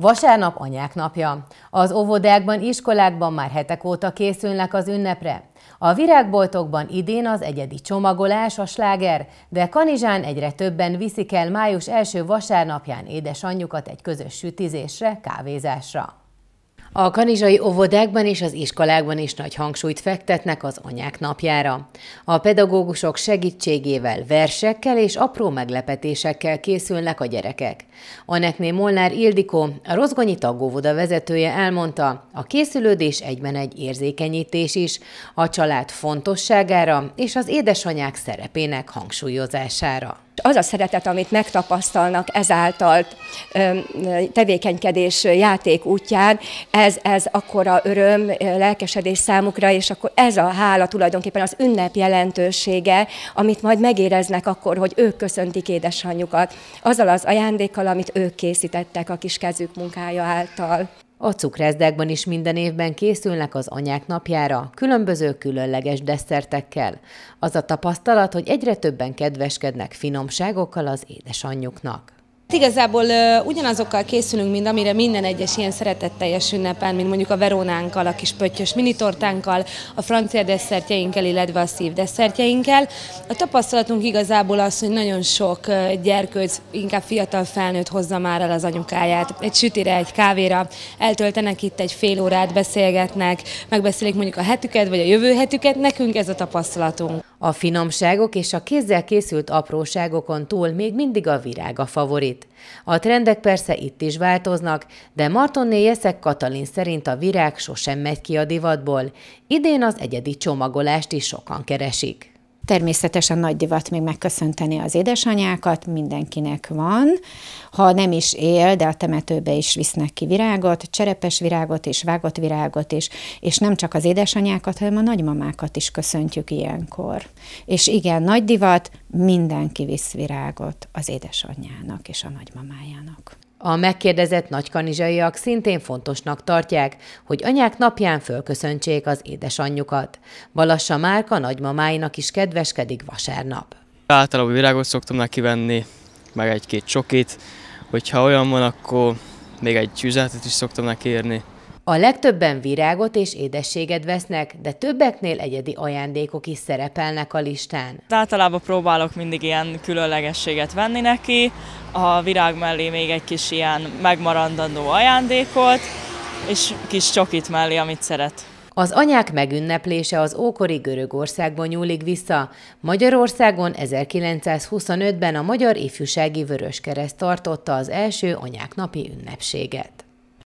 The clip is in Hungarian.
Vasárnap anyák napja. Az óvodákban, iskolákban már hetek óta készülnek az ünnepre. A virágboltokban idén az egyedi csomagolás a sláger, de Kanizsán egyre többen viszik el május első vasárnapján édesanyjukat egy közös sütizésre, kávézásra. A kanizsai óvodákban és az iskolákban is nagy hangsúlyt fektetnek az anyák napjára. A pedagógusok segítségével versekkel és apró meglepetésekkel készülnek a gyerekek. Anekné Molnár Ildikó, a Rozgonyi tagóvoda vezetője elmondta, a készülődés egyben egy érzékenyítés is, a család fontosságára és az édesanyák szerepének hangsúlyozására az a szeretet, amit megtapasztalnak ezáltal tevékenykedés játék útján, ez, ez akkora öröm, lelkesedés számukra, és akkor ez a hála tulajdonképpen az ünnep jelentősége, amit majd megéreznek akkor, hogy ők köszöntik édesanyjukat, azzal az ajándékkal, amit ők készítettek a kis kezük munkája által. A cukrászdákban is minden évben készülnek az anyák napjára, különböző különleges desszertekkel. Az a tapasztalat, hogy egyre többen kedveskednek finomságokkal az édesanyjuknak. Hát igazából uh, ugyanazokkal készülünk, mint amire minden egyes ilyen szeretetteljes ünnepen, mint mondjuk a verónánkkal, a kis pöttyös minitortánkkal, a francia desszertjeinkkel, illetve a szív desszertjeinkkel. A tapasztalatunk igazából az, hogy nagyon sok gyerkőc, inkább fiatal felnőtt hozza már el az anyukáját. Egy sütire, egy kávéra eltöltenek itt egy fél órát, beszélgetnek, megbeszélik mondjuk a hetüket, vagy a jövő hetüket, nekünk ez a tapasztalatunk. A finomságok és a kézzel készült apróságokon túl még mindig a virág a favorit. A trendek persze itt is változnak, de Martonné Jeszek Katalin szerint a virág sosem megy ki a divatból. Idén az egyedi csomagolást is sokan keresik. Természetesen nagy divat még megköszönteni az édesanyákat, mindenkinek van. Ha nem is él, de a temetőbe is visznek ki virágot, cserepes virágot és vágott virágot is, és nem csak az édesanyákat, hanem a nagymamákat is köszöntjük ilyenkor. És igen, nagy divat, mindenki visz virágot az édesanyjának és a nagymamájának. A megkérdezett nagykanizsaiak szintén fontosnak tartják, hogy anyák napján fölköszöntsék az édesanyjukat. Balassa Márka nagymamáinak is kedveskedik vasárnap. Általában virágot szoktam neki venni, meg egy-két csokit, hogyha olyan van, akkor még egy üzenetet is szoktam neki érni. A legtöbben virágot és édességet vesznek, de többeknél egyedi ajándékok is szerepelnek a listán. Hát általában próbálok mindig ilyen különlegességet venni neki, a virág mellé még egy kis ilyen megmarandandó ajándékot, és kis csokit mellé, amit szeret. Az anyák megünneplése az ókori Görögországban nyúlik vissza. Magyarországon 1925-ben a Magyar Ifjúsági Vöröskereszt tartotta az első anyák napi ünnepséget.